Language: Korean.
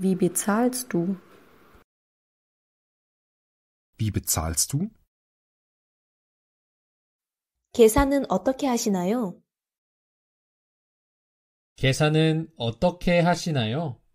Wie bezahlst du? Wie bezahlst du? 계산은 어떻게 하시나요? 계산은 어떻게 하시나요?